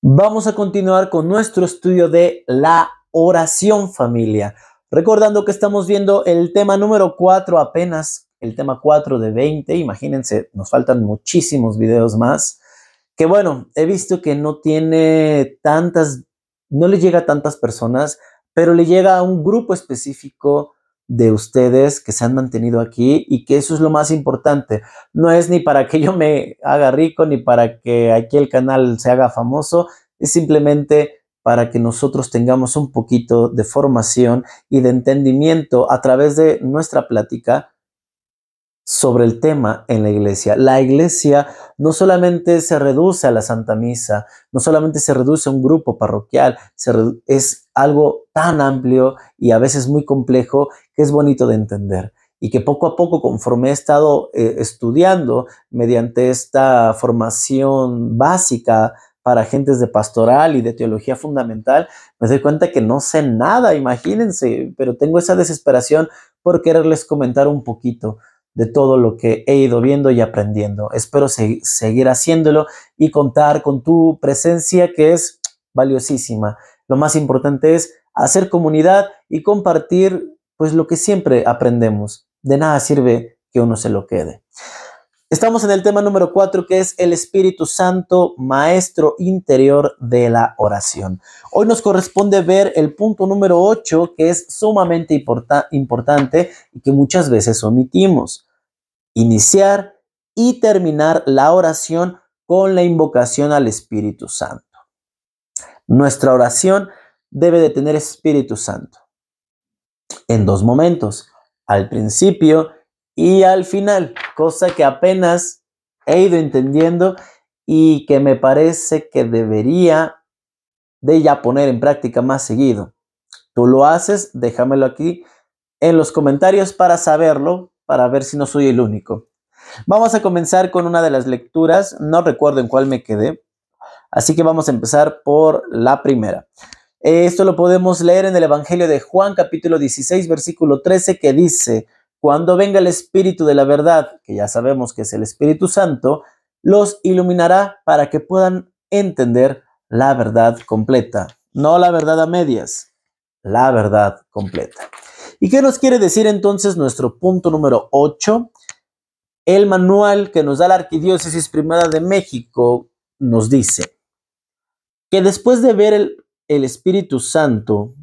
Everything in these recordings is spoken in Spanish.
Vamos a continuar con nuestro estudio de la oración familia. Recordando que estamos viendo el tema número 4 apenas, el tema 4 de 20, imagínense, nos faltan muchísimos videos más, que bueno, he visto que no tiene tantas, no le llega a tantas personas, pero le llega a un grupo específico de ustedes que se han mantenido aquí y que eso es lo más importante. No es ni para que yo me haga rico ni para que aquí el canal se haga famoso, es simplemente para que nosotros tengamos un poquito de formación y de entendimiento a través de nuestra plática sobre el tema en la iglesia. La iglesia no solamente se reduce a la Santa Misa, no solamente se reduce a un grupo parroquial, es algo tan amplio y a veces muy complejo que es bonito de entender y que poco a poco, conforme he estado eh, estudiando mediante esta formación básica para agentes de pastoral y de teología fundamental, me doy cuenta que no sé nada, imagínense, pero tengo esa desesperación por quererles comentar un poquito de todo lo que he ido viendo y aprendiendo. Espero seguir haciéndolo y contar con tu presencia que es valiosísima. Lo más importante es hacer comunidad y compartir pues lo que siempre aprendemos, de nada sirve que uno se lo quede. Estamos en el tema número cuatro, que es el Espíritu Santo, Maestro Interior de la Oración. Hoy nos corresponde ver el punto número ocho, que es sumamente importante y que muchas veces omitimos. Iniciar y terminar la oración con la invocación al Espíritu Santo. Nuestra oración debe de tener Espíritu Santo en dos momentos, al principio y al final, cosa que apenas he ido entendiendo y que me parece que debería de ya poner en práctica más seguido. Tú lo haces, déjamelo aquí en los comentarios para saberlo, para ver si no soy el único. Vamos a comenzar con una de las lecturas, no recuerdo en cuál me quedé, así que vamos a empezar por la primera. Esto lo podemos leer en el Evangelio de Juan capítulo 16 versículo 13 que dice, cuando venga el Espíritu de la verdad, que ya sabemos que es el Espíritu Santo, los iluminará para que puedan entender la verdad completa, no la verdad a medias, la verdad completa. ¿Y qué nos quiere decir entonces nuestro punto número 8? El manual que nos da la Arquidiócesis Primada de México nos dice que después de ver el el Espíritu Santo,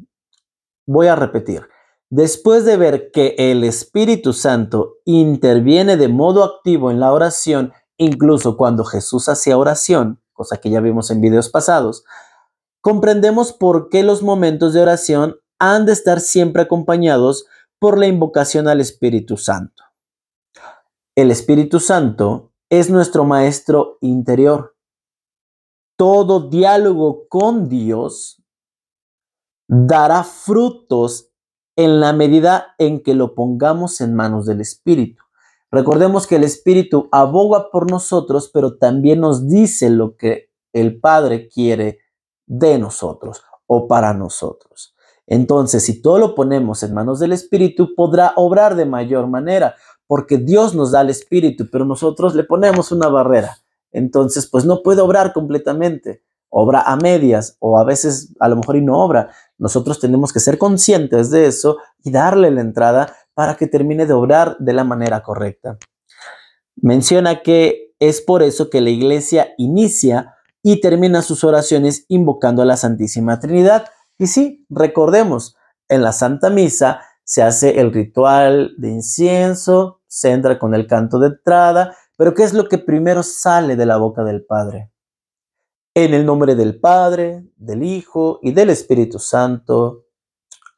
voy a repetir, después de ver que el Espíritu Santo interviene de modo activo en la oración, incluso cuando Jesús hacía oración, cosa que ya vimos en videos pasados, comprendemos por qué los momentos de oración han de estar siempre acompañados por la invocación al Espíritu Santo. El Espíritu Santo es nuestro Maestro interior todo diálogo con Dios dará frutos en la medida en que lo pongamos en manos del Espíritu. Recordemos que el Espíritu aboga por nosotros, pero también nos dice lo que el Padre quiere de nosotros o para nosotros. Entonces, si todo lo ponemos en manos del Espíritu, podrá obrar de mayor manera, porque Dios nos da el Espíritu, pero nosotros le ponemos una barrera entonces pues no puede obrar completamente, obra a medias o a veces a lo mejor y no obra. Nosotros tenemos que ser conscientes de eso y darle la entrada para que termine de obrar de la manera correcta. Menciona que es por eso que la iglesia inicia y termina sus oraciones invocando a la Santísima Trinidad. Y sí, recordemos, en la Santa Misa se hace el ritual de incienso, se entra con el canto de entrada, pero ¿qué es lo que primero sale de la boca del Padre? En el nombre del Padre, del Hijo y del Espíritu Santo.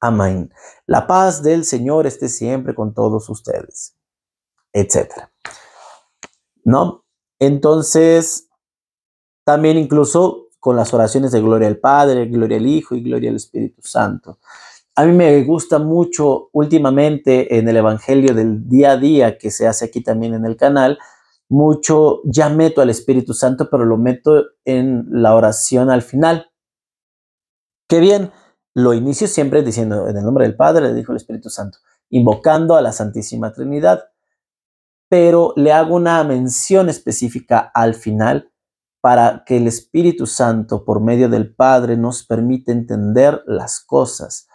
Amén. La paz del Señor esté siempre con todos ustedes, etcétera. ¿No? Entonces, también incluso con las oraciones de gloria al Padre, gloria al Hijo y gloria al Espíritu Santo. A mí me gusta mucho últimamente en el Evangelio del día a día que se hace aquí también en el canal, mucho, ya meto al Espíritu Santo, pero lo meto en la oración al final. Qué bien, lo inicio siempre diciendo en el nombre del Padre, le dijo el Espíritu Santo, invocando a la Santísima Trinidad, pero le hago una mención específica al final para que el Espíritu Santo, por medio del Padre, nos permita entender las cosas.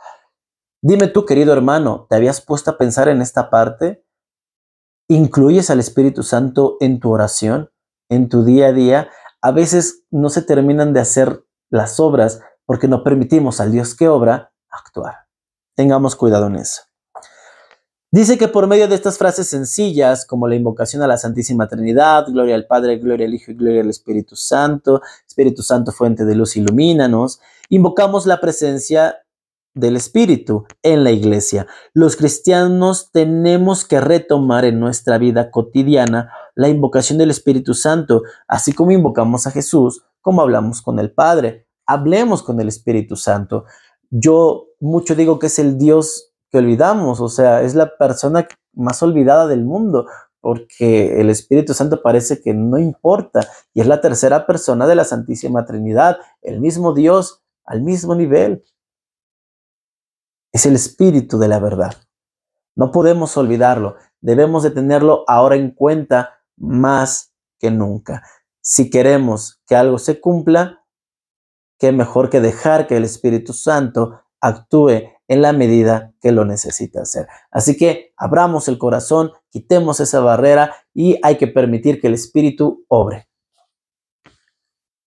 Dime tú, querido hermano, ¿te habías puesto a pensar en esta parte? incluyes al Espíritu Santo en tu oración, en tu día a día, a veces no se terminan de hacer las obras porque no permitimos al Dios que obra actuar. Tengamos cuidado en eso. Dice que por medio de estas frases sencillas, como la invocación a la Santísima Trinidad, gloria al Padre, gloria al Hijo y gloria al Espíritu Santo, Espíritu Santo, fuente de luz, ilumínanos, invocamos la presencia del Espíritu en la iglesia. Los cristianos tenemos que retomar en nuestra vida cotidiana la invocación del Espíritu Santo, así como invocamos a Jesús, como hablamos con el Padre. Hablemos con el Espíritu Santo. Yo mucho digo que es el Dios que olvidamos, o sea, es la persona más olvidada del mundo, porque el Espíritu Santo parece que no importa y es la tercera persona de la Santísima Trinidad, el mismo Dios al mismo nivel, es el espíritu de la verdad. No podemos olvidarlo. Debemos de tenerlo ahora en cuenta más que nunca. Si queremos que algo se cumpla, qué mejor que dejar que el Espíritu Santo actúe en la medida que lo necesita hacer. Así que abramos el corazón, quitemos esa barrera y hay que permitir que el Espíritu obre.